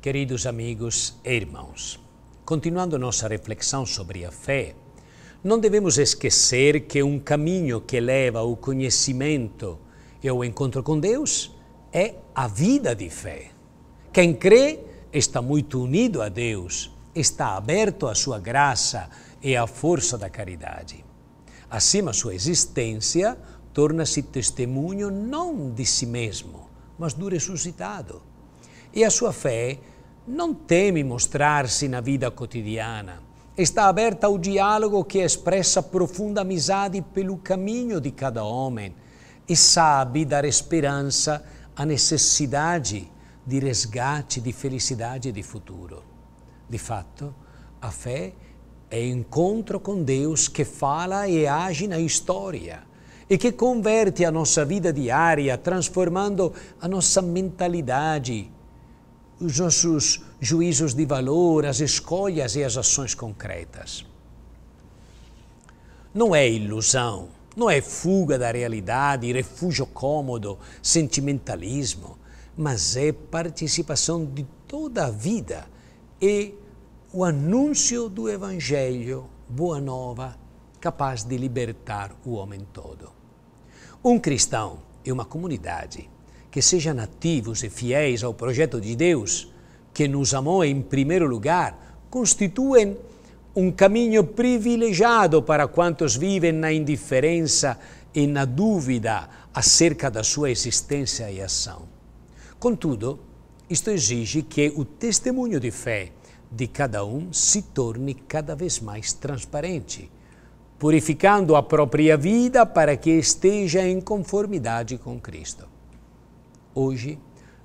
Queridos amigos e irmãos, continuando nossa reflexão sobre a fé, não devemos esquecer que um caminho que leva ao conhecimento e ao encontro com Deus é a vida de fé. Quem crê está muito unido a Deus, está aberto à sua graça e à força da caridade. Acima, sua existência torna-se testemunho não de si mesmo, mas do ressuscitado. E a sua fé não teme mostrar-se na vida cotidiana. Está aberta ao diálogo que expressa profunda amizade pelo caminho de cada homem e sabe dar esperança à necessidade de resgate, de felicidade e de futuro. De fato, a fé é encontro com Deus que fala e age na história e que converte a nossa vida diária, transformando a nossa mentalidade os nossos juízos de valor, as escolhas e as ações concretas. Não é ilusão, não é fuga da realidade, refúgio cômodo, sentimentalismo, mas é participação de toda a vida e o anúncio do Evangelho, boa nova, capaz de libertar o homem todo. Um cristão e uma comunidade que sejam ativos e fiéis ao projeto de Deus, que nos amou em primeiro lugar, constituem um caminho privilegiado para quantos vivem na indiferença e na dúvida acerca da sua existência e ação. Contudo, isto exige que o testemunho de fé de cada um se torne cada vez mais transparente, purificando a própria vida para que esteja em conformidade com Cristo. Hoje,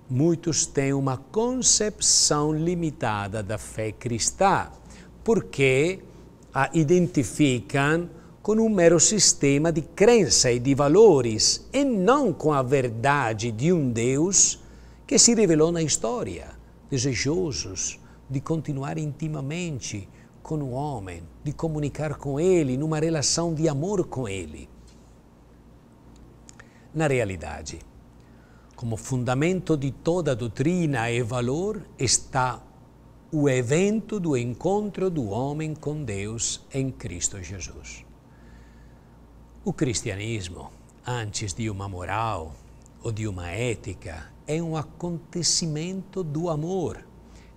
muitos têm uma concepção limitada da fé cristã, porque a identificam com um mero sistema de crença e de valores, e não com a verdade de um Deus que se revelou na história, desejosos de continuar intimamente com o homem, de comunicar com ele, numa relação de amor com ele. Na realidade, como fundamento de toda doutrina e valor está o evento do encontro do homem com Deus em Cristo Jesus. O cristianismo, antes de uma moral ou de uma ética, é um acontecimento do amor,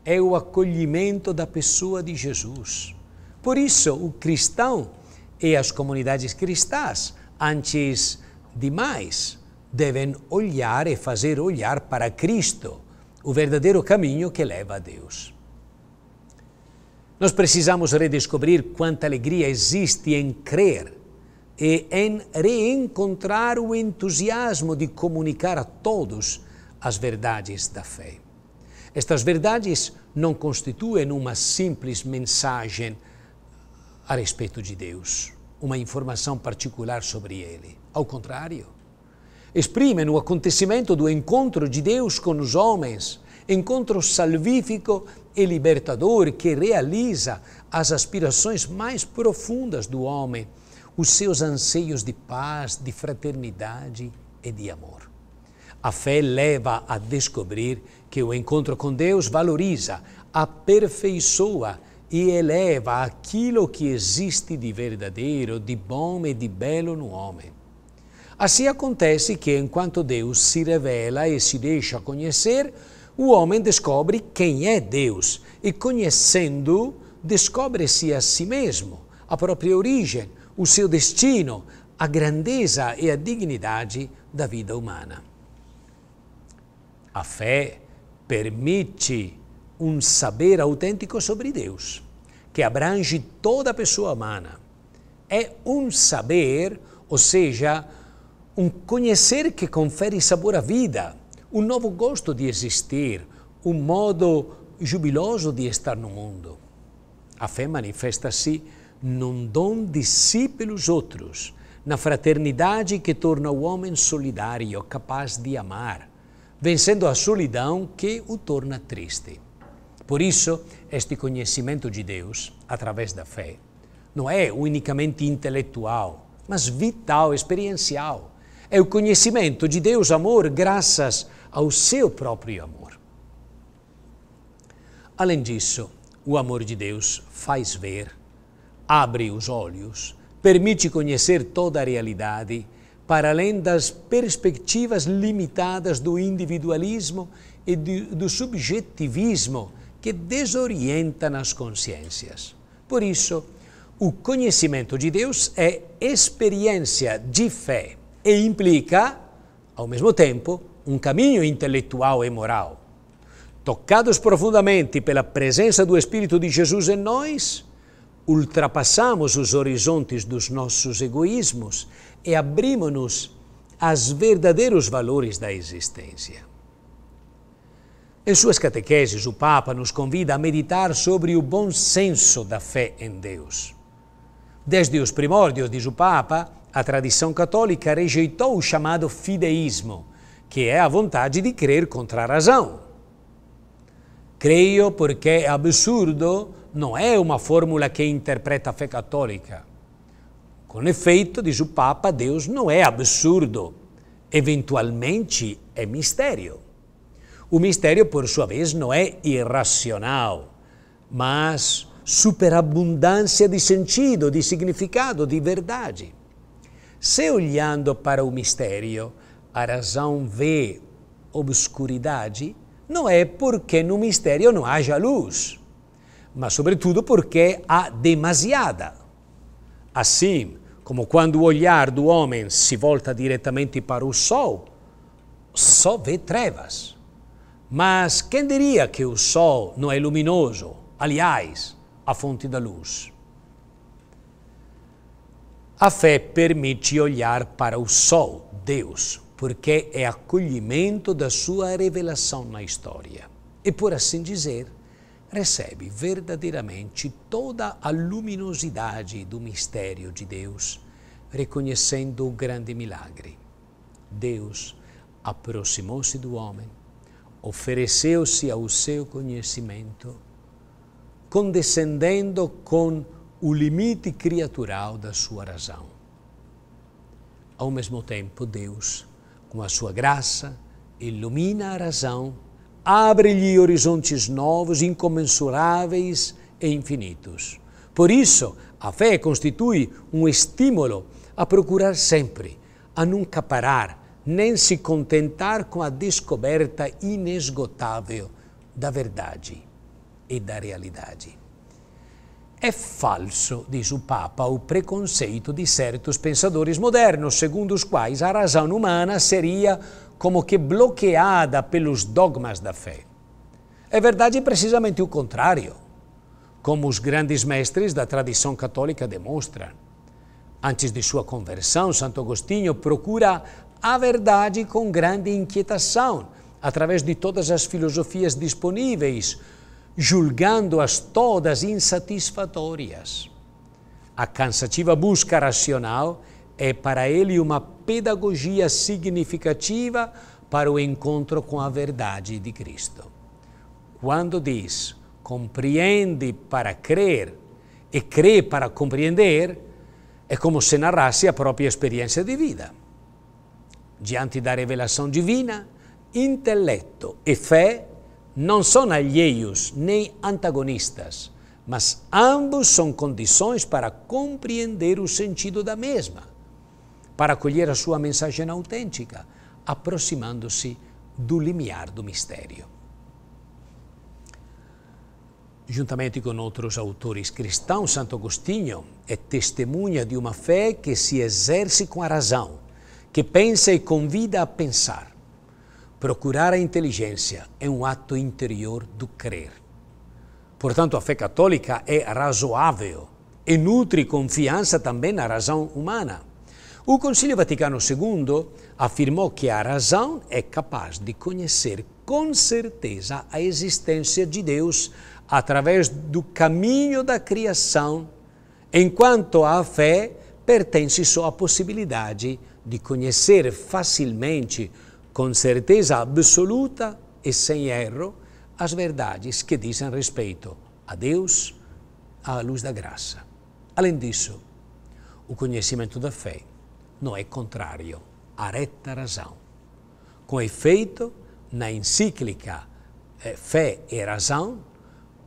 é o acolhimento da pessoa de Jesus. Por isso, o cristão e as comunidades cristãs, antes de mais, devem olhar e fazer olhar para Cristo, o verdadeiro caminho que leva a Deus. Nós precisamos redescobrir quanta alegria existe em crer e em reencontrar o entusiasmo de comunicar a todos as verdades da fé. Estas verdades não constituem uma simples mensagem a respeito de Deus, uma informação particular sobre Ele. Ao contrário, Exprime no acontecimento do encontro de Deus com os homens, encontro salvífico e libertador que realiza as aspirações mais profundas do homem, os seus anseios de paz, de fraternidade e de amor. A fé leva a descobrir que o encontro com Deus valoriza, aperfeiçoa e eleva aquilo que existe de verdadeiro, de bom e de belo no homem. Assim acontece que, enquanto Deus se revela e se deixa conhecer, o homem descobre quem é Deus e, conhecendo, descobre-se a si mesmo, a própria origem, o seu destino, a grandeza e a dignidade da vida humana. A fé permite um saber autêntico sobre Deus, que abrange toda a pessoa humana. É um saber, ou seja, um conhecer que confere sabor à vida, um novo gosto de existir, um modo jubiloso de estar no mundo. A fé manifesta-se num dom de si pelos outros, na fraternidade que torna o homem solidário, capaz de amar, vencendo a solidão que o torna triste. Por isso, este conhecimento de Deus, através da fé, não é unicamente intelectual, mas vital, experiencial é o conhecimento de Deus amor graças ao seu próprio amor. Além disso, o amor de Deus faz ver, abre os olhos, permite conhecer toda a realidade, para além das perspectivas limitadas do individualismo e do subjetivismo que desorienta nas consciências. Por isso, o conhecimento de Deus é experiência de fé e implica, ao mesmo tempo, um caminho intelectual e moral. Tocados profundamente pela presença do Espírito de Jesus em nós, ultrapassamos os horizontes dos nossos egoísmos e abrimos-nos aos verdadeiros valores da existência. Em suas catequeses, o Papa nos convida a meditar sobre o bom senso da fé em Deus. Desde os primórdios, diz o Papa, a tradição católica rejeitou o chamado fideísmo, que é a vontade de crer contra a razão. Creio porque é absurdo não é uma fórmula que interpreta a fé católica. Com efeito, diz o Papa, Deus não é absurdo. Eventualmente é mistério. O mistério, por sua vez, não é irracional, mas superabundância de sentido, de significado, de verdade. Se olhando para o mistério, a razão vê obscuridade, não é porque no mistério não haja luz, mas sobretudo porque há demasiada. Assim, como quando o olhar do homem se volta diretamente para o sol, só vê trevas. Mas quem diria que o sol não é luminoso? Aliás, a fonte da luz. A fé permite olhar para o sol, Deus, porque é acolhimento da sua revelação na história. E, por assim dizer, recebe verdadeiramente toda a luminosidade do mistério de Deus, reconhecendo o grande milagre. Deus aproximou-se do homem, ofereceu-se ao seu conhecimento, condescendendo com o limite criatural da sua razão. Ao mesmo tempo, Deus, com a sua graça, ilumina a razão, abre-lhe horizontes novos, incomensuráveis e infinitos. Por isso, a fé constitui um estímulo a procurar sempre, a nunca parar, nem se contentar com a descoberta inesgotável da verdade e da realidade. É falso, diz o Papa, o preconceito de certos pensadores modernos, segundo os quais a razão humana seria como que bloqueada pelos dogmas da fé. É verdade precisamente o contrário, como os grandes mestres da tradição católica demonstram. Antes de sua conversão, Santo Agostinho procura a verdade com grande inquietação, através de todas as filosofias disponíveis, julgando-as todas insatisfatórias. A cansativa busca racional é para ele uma pedagogia significativa para o encontro com a verdade de Cristo. Quando diz compreende para crer e crê para compreender, é como se narrasse a própria experiência de vida. Diante da revelação divina, intelecto e fé não são alheios nem antagonistas, mas ambos são condições para compreender o sentido da mesma, para acolher a sua mensagem autêntica, aproximando-se do limiar do mistério. Juntamente com outros autores cristãos, Santo Agostinho é testemunha de uma fé que se exerce com a razão, que pensa e convida a pensar Procurar a inteligência é um ato interior do crer. Portanto, a fé católica é razoável e nutre confiança também na razão humana. O Concílio Vaticano II afirmou que a razão é capaz de conhecer com certeza a existência de Deus através do caminho da criação, enquanto a fé pertence só à possibilidade de conhecer facilmente com certeza absoluta e sem erro as verdades que dizem respeito a Deus, à luz da graça. Além disso, o conhecimento da fé não é contrário à reta razão. Com efeito, na encíclica eh, Fé e Razão,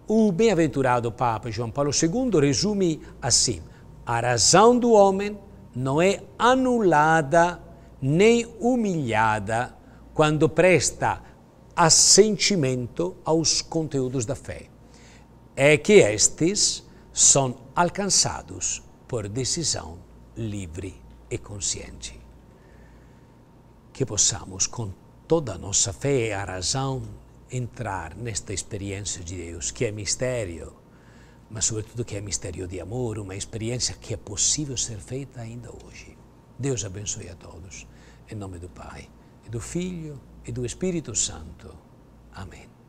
o bem-aventurado Papa João Paulo II resume assim: a razão do homem não é anulada nem humilhada quando presta assentimento aos conteúdos da fé. É que estes são alcançados por decisão livre e consciente. Que possamos, com toda a nossa fé e a razão, entrar nesta experiência de Deus, que é mistério, mas sobretudo que é mistério de amor, uma experiência que é possível ser feita ainda hoje. Deus abençoe a todos. Em nome do Pai e do Figlio e do Spirito Santo. Amen.